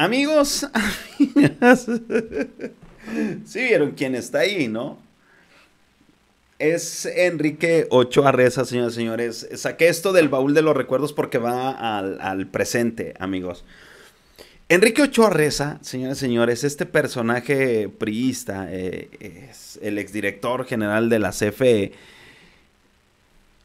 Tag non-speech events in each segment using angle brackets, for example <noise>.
Amigos, si <laughs> sí vieron quién está ahí, ¿no? Es Enrique Ochoa Reza, señores y señores. Saqué esto del baúl de los recuerdos porque va al, presente, amigos. Enrique Ochoa Reza, señoras y señores, este personaje priista, eh, es el exdirector general de la CFE.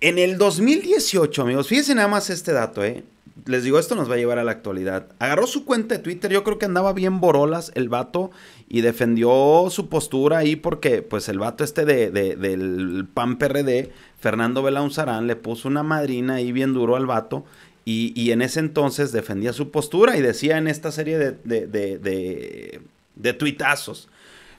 En el 2018, amigos, fíjense nada más este dato, eh, les digo, esto nos va a llevar a la actualidad. Agarró su cuenta de Twitter, yo creo que andaba bien borolas el vato y defendió su postura ahí porque pues el vato este de, del PAN PRD, Fernando Belaunzarán, le puso una madrina ahí bien duro al vato y, en ese entonces defendía su postura y decía en esta serie de, de tuitazos,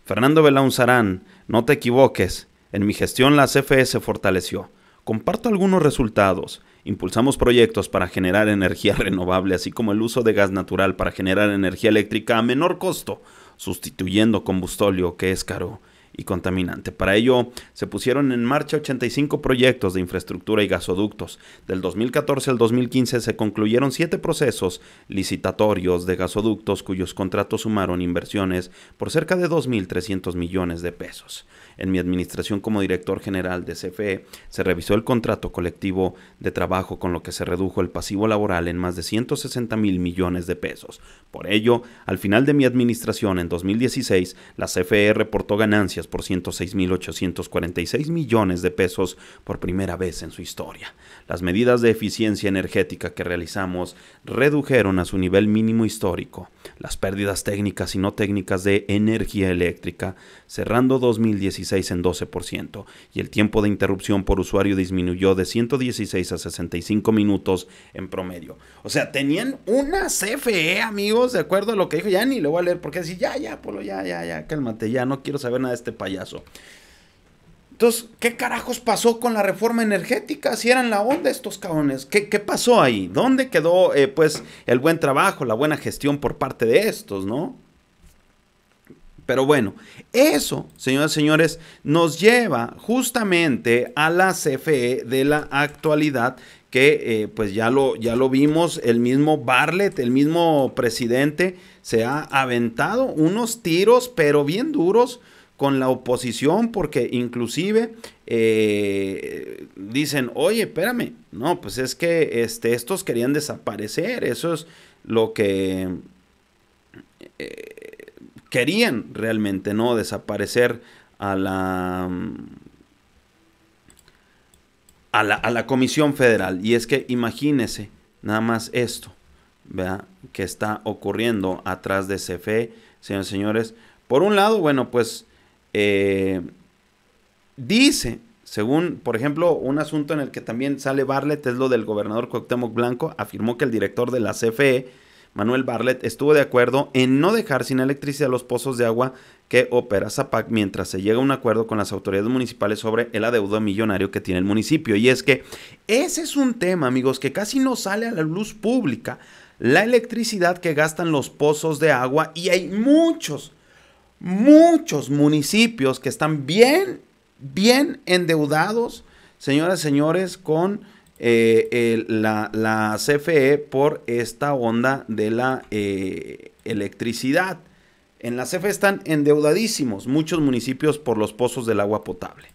Fernando Belaunzarán, no te equivoques, en mi gestión la CFE se fortaleció. Comparto algunos resultados. Impulsamos proyectos para generar energía <laughs> renovable, así como el uso de gas natural para generar energía eléctrica a menor costo, sustituyendo combustóleo que es caro y contaminante. Para ello, se pusieron en marcha 85 proyectos de infraestructura y gasoductos. Del 2014 al 2015 se concluyeron 7 procesos licitatorios de gasoductos cuyos contratos sumaron inversiones por cerca de 2.300 millones de pesos. En mi administración como director general de CFE, se revisó el contrato colectivo de trabajo con lo que se redujo el pasivo laboral en más de 160 mil millones de pesos. Por ello, al final de mi administración en 2016, la CFE reportó ganancias cuarenta por 106.846 millones de pesos por primera vez en su historia. Las medidas de eficiencia energética que realizamos redujeron a su nivel mínimo histórico las pérdidas técnicas y no técnicas de energía eléctrica, cerrando 2016 en 12%, y el tiempo de interrupción por usuario disminuyó de 116 a 65 minutos en promedio. O sea, tenían una CFE, amigos, de acuerdo a lo que dijo, ya ni lo voy a leer, porque si ya, ya, Polo, ya, ya, ya, cálmate, ya, no quiero saber nada de este payaso. Entonces, ¿qué carajos pasó con la reforma energética? Si eran la onda estos cabrones. ¿Qué, pasó ahí? ¿Dónde quedó, eh, pues, el buen trabajo, la buena gestión por parte de estos, no? Pero bueno, eso, señoras y señores, nos lleva justamente a la CFE de la actualidad, que eh, pues ya lo, ya lo vimos, el mismo Barlet, el mismo presidente, se ha aventado unos tiros, pero bien duros, con la oposición, porque inclusive eh, dicen, oye, espérame, no, pues es que este, estos querían desaparecer, eso es lo que eh, querían realmente, ¿no? Desaparecer a la, a la, Comisión Federal. Y es que imagínese nada más esto, ¿verdad? Que está ocurriendo atrás de CFE, señores señores. Por un lado, bueno, pues eh, dice, según, por ejemplo, un asunto en el que también sale Barlett, es lo del gobernador Cuauhtémoc Blanco, afirmó que el director de la CFE, Manuel Barlett, estuvo de acuerdo en no dejar sin electricidad los pozos de agua que opera Zapac mientras se llega a un acuerdo con las autoridades municipales sobre el adeudo millonario que tiene el municipio. Y es que ese es un tema, amigos, que casi no sale a la luz pública. La electricidad que gastan los pozos de agua y hay muchos muchos municipios que están bien, bien endeudados, señoras y señores, con eh, la, CFE por esta onda de la eh, electricidad. En la CFE están endeudadísimos muchos municipios por los pozos del agua potable.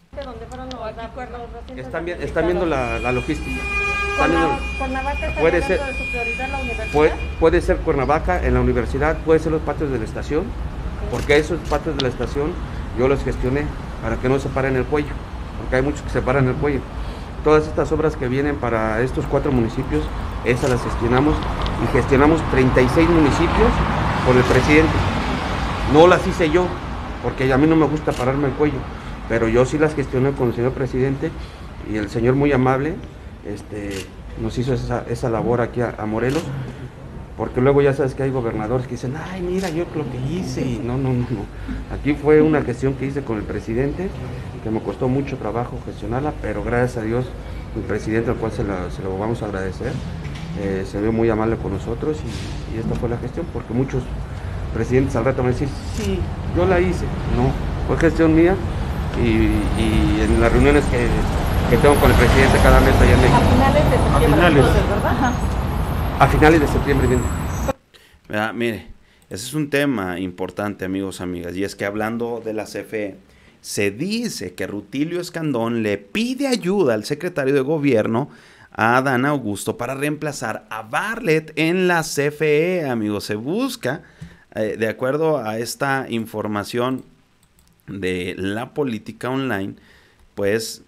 están, están, viendo la, logística. puede ser, puede ser Cuernavaca en la universidad, puede ser los patios de la estación, porque esos patos de la estación yo los gestioné para que no se paren el cuello, porque hay muchos que se paran el cuello. Todas estas obras que vienen para estos cuatro municipios, esas las gestionamos y gestionamos 36 municipios con el presidente. No las hice yo, porque a mí no me gusta pararme el cuello, pero yo sí las gestioné con el señor presidente y el señor muy amable este, nos hizo esa, labor aquí a Morelos porque luego ya sabes que hay gobernadores que dicen, ay, mira, yo lo que hice, y no, no, no, Aquí fue una gestión que hice con el presidente, que me costó mucho trabajo gestionarla, pero gracias a Dios, el presidente, al cual se, lo vamos a agradecer, eh, se vio muy amable con nosotros y, esta fue la gestión, porque muchos presidentes al rato van a decir, sí, yo la hice, no, fue gestión mía y, en las reuniones que, tengo con el presidente cada mes allá en México. A finales de a finales de septiembre mire, ese es un tema importante, amigos, amigas, y es que hablando de la CFE, se dice que Rutilio Escandón le pide ayuda al secretario de gobierno a Adán Augusto para reemplazar a Barlett en la CFE, amigos. Se busca, eh, de acuerdo a esta información de la política online, pues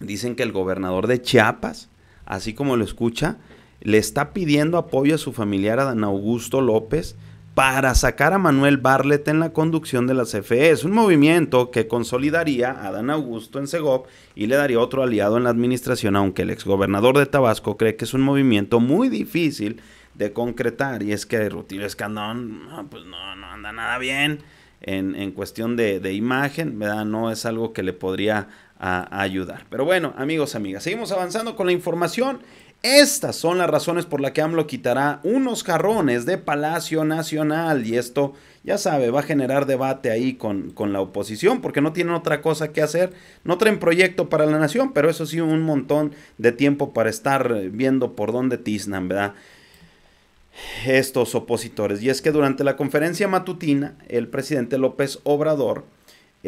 dicen que el gobernador de Chiapas, así como lo escucha, le está pidiendo apoyo a su familiar a Dan Augusto López para sacar a Manuel Barlet en la conducción de la CFE. Es un movimiento que consolidaría a Dan Augusto en Segov y le daría otro aliado en la administración, aunque el exgobernador de Tabasco cree que es un movimiento muy difícil de concretar. Y es que Rutilio Escandón pues no, no anda nada bien en, cuestión de, imagen, ¿verdad? No es algo que le podría ayudar. Pero bueno, amigos, amigas, seguimos avanzando con la información. Estas son las razones por las que AMLO quitará unos jarrones de Palacio Nacional y esto, ya sabe, va a generar debate ahí con, la oposición porque no tienen otra cosa que hacer, no traen proyecto para la nación, pero eso sí, un montón de tiempo para estar viendo por dónde tiznan, ¿verdad? Estos opositores. Y es que durante la conferencia matutina, el presidente López Obrador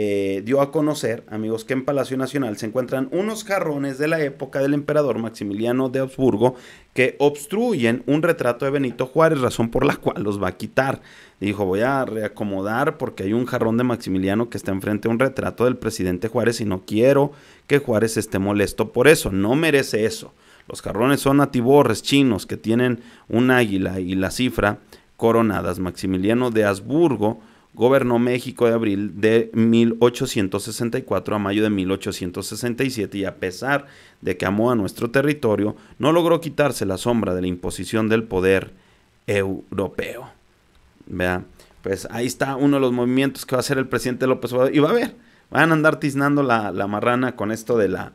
eh, dio a conocer, amigos, que en Palacio Nacional se encuentran unos jarrones de la época del emperador Maximiliano de Habsburgo que obstruyen un retrato de Benito Juárez, razón por la cual los va a quitar. Dijo, voy a reacomodar porque hay un jarrón de Maximiliano que está enfrente a un retrato del presidente Juárez y no quiero que Juárez esté molesto por eso, no merece eso. Los jarrones son atiborres chinos que tienen un águila y la cifra coronadas. Maximiliano de Habsburgo gobernó México de abril de 1864 a mayo de 1867 y a pesar de que amó a nuestro territorio, no logró quitarse la sombra de la imposición del poder europeo. Vea, pues ahí está uno de los movimientos que va a hacer el presidente López Obrador y va a ver, van a andar tiznando la marrana con esto de la,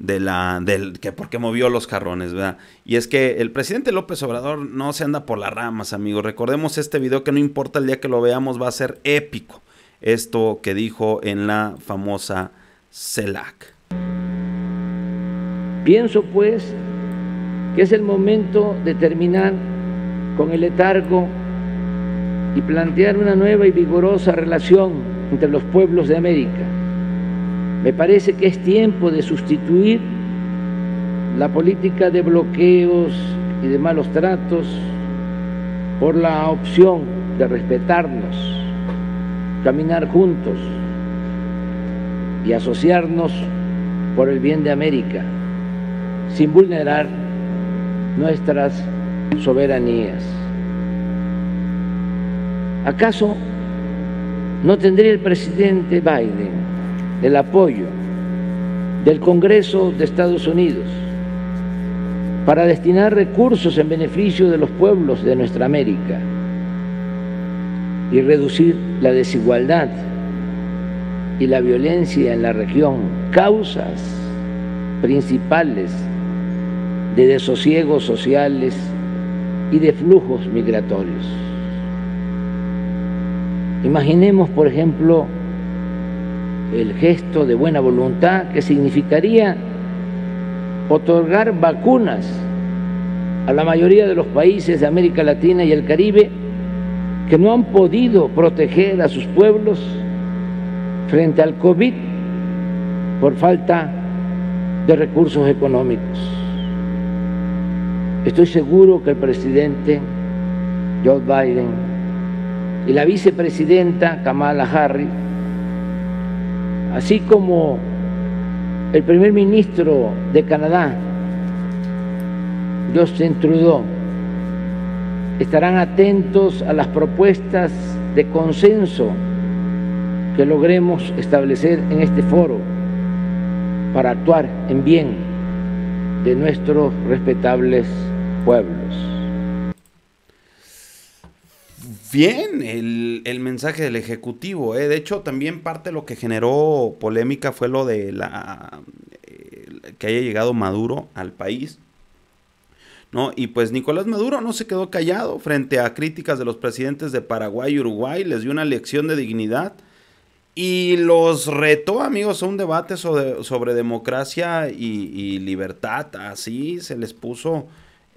de la del que movió los jarrones, ¿verdad? Y es que el presidente López Obrador no se anda por las ramas, amigos. Recordemos este video que no importa el día que lo veamos va a ser épico. Esto que dijo en la famosa CELAC. Pienso pues que es el momento de terminar con el letargo y plantear una nueva y vigorosa relación entre los pueblos de América me parece que es tiempo de sustituir la política de bloqueos y de malos tratos por la opción de respetarnos, caminar juntos y asociarnos por el bien de América, sin vulnerar nuestras soberanías. ¿Acaso no tendría el presidente Biden del apoyo del Congreso de Estados Unidos para destinar recursos en beneficio de los pueblos de nuestra América y reducir la desigualdad y la violencia en la región, causas principales de desosiegos sociales y de flujos migratorios. Imaginemos, por ejemplo, el gesto de buena voluntad que significaría otorgar vacunas a la mayoría de los países de América Latina y el Caribe que no han podido proteger a sus pueblos frente al COVID por falta de recursos económicos. Estoy seguro que el presidente Joe Biden y la vicepresidenta Kamala Harris así como el primer ministro de Canadá, Justin Trudeau, estarán atentos a las propuestas de consenso que logremos establecer en este foro para actuar en bien de nuestros respetables pueblos bien el, mensaje del Ejecutivo. ¿eh? De hecho, también parte de lo que generó polémica fue lo de la eh, que haya llegado Maduro al país. ¿No? Y pues Nicolás Maduro no se quedó callado frente a críticas de los presidentes de Paraguay y Uruguay, les dio una lección de dignidad y los retó, amigos, a un debate sobre, democracia y, y libertad. Así se les puso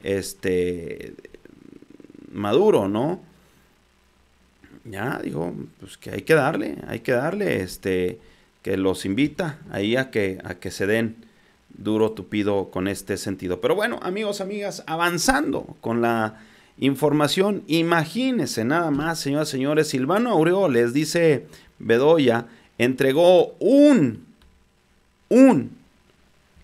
este Maduro, ¿no? ya digo, pues que hay que darle, hay que darle, este, que los invita ahí a que, a que se den duro tupido con este sentido. Pero bueno, amigos, amigas, avanzando con la información, imagínense nada más, señoras, y señores, Silvano Aureoles les dice Bedoya, entregó un, un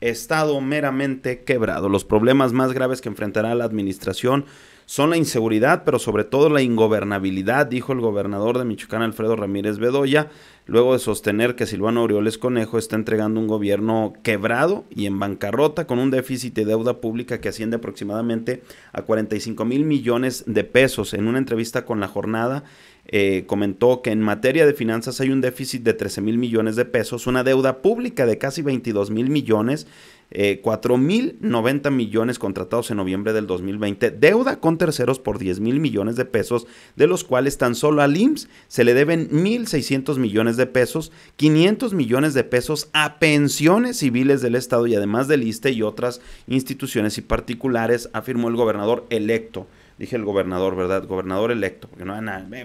estado meramente quebrado. Los problemas más graves que enfrentará la administración son la inseguridad, pero sobre todo la ingobernabilidad, dijo el gobernador de Michoacán, Alfredo Ramírez Bedoya, luego de sostener que Silvano Aureoles Conejo está entregando un gobierno quebrado y en bancarrota, con un déficit de deuda pública que asciende aproximadamente a 45 mil millones de pesos. En una entrevista con La Jornada, eh, comentó que en materia de finanzas hay un déficit de 13 mil millones de pesos, una deuda pública de casi 22 mil millones eh, mil 4.090 millones contratados en noviembre del 2020, deuda con terceros por 10.000 mil millones de pesos, de los cuales tan solo al IMSS se le deben 1.600 millones de pesos, 500 millones de pesos a pensiones civiles del Estado y además del ISTE y otras instituciones y particulares, afirmó el gobernador electo. Dije el gobernador, ¿verdad? Gobernador electo, porque no,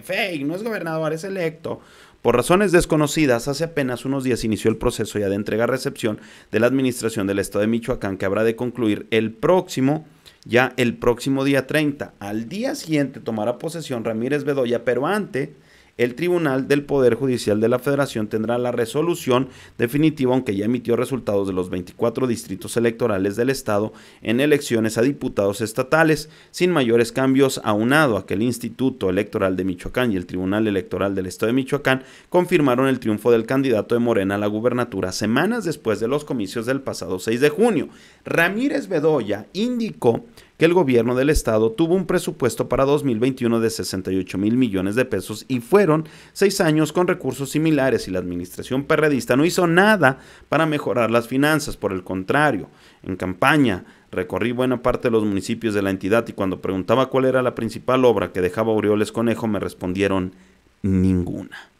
fake, no es gobernador, es electo. Por razones desconocidas, hace apenas unos días inició el proceso ya de entrega-recepción de la Administración del Estado de Michoacán, que habrá de concluir el próximo, ya el próximo día 30. Al día siguiente tomará posesión Ramírez Bedoya, pero antes el Tribunal del Poder Judicial de la Federación tendrá la resolución definitiva, aunque ya emitió resultados de los 24 distritos electorales del Estado en elecciones a diputados estatales, sin mayores cambios, aunado a que el Instituto Electoral de Michoacán y el Tribunal Electoral del Estado de Michoacán confirmaron el triunfo del candidato de Morena a la gubernatura semanas después de los comicios del pasado 6 de junio. Ramírez Bedoya indicó el gobierno del estado tuvo un presupuesto para 2021 de 68 mil millones de pesos y fueron seis años con recursos similares y la administración perredista no hizo nada para mejorar las finanzas. Por el contrario, en campaña recorrí buena parte de los municipios de la entidad y cuando preguntaba cuál era la principal obra que dejaba Orioles Conejo me respondieron ninguna.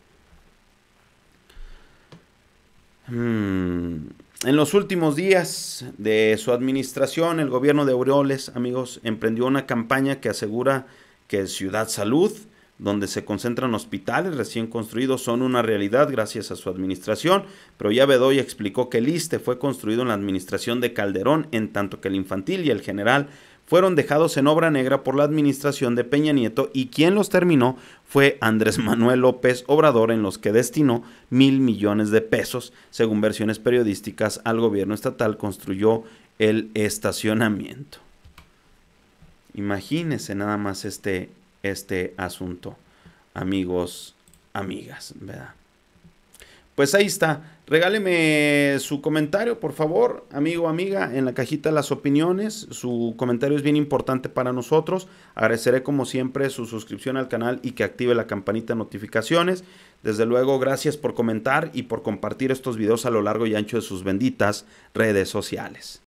Mm. En los últimos días de su administración, el gobierno de Aureoles, amigos, emprendió una campaña que asegura que Ciudad Salud, donde se concentran hospitales recién construidos, son una realidad gracias a su administración, pero ya Bedoya explicó que el ISTE fue construido en la administración de Calderón, en tanto que el infantil y el general fueron dejados en obra negra por la administración de Peña Nieto y quien los terminó fue Andrés <laughs> Manuel López Obrador en los que destinó mil millones de pesos, según versiones periodísticas, al gobierno estatal construyó el estacionamiento. Imagínense nada más este, este asunto, amigos, amigas, ¿verdad? Pues ahí está. Regáleme su comentario, por favor, amigo, amiga, en la cajita de las opiniones. Su comentario es bien importante para nosotros. Agradeceré como siempre su suscripción al canal y que active la campanita de notificaciones. Desde luego, gracias por comentar y por compartir estos videos a lo largo y ancho de sus benditas redes sociales.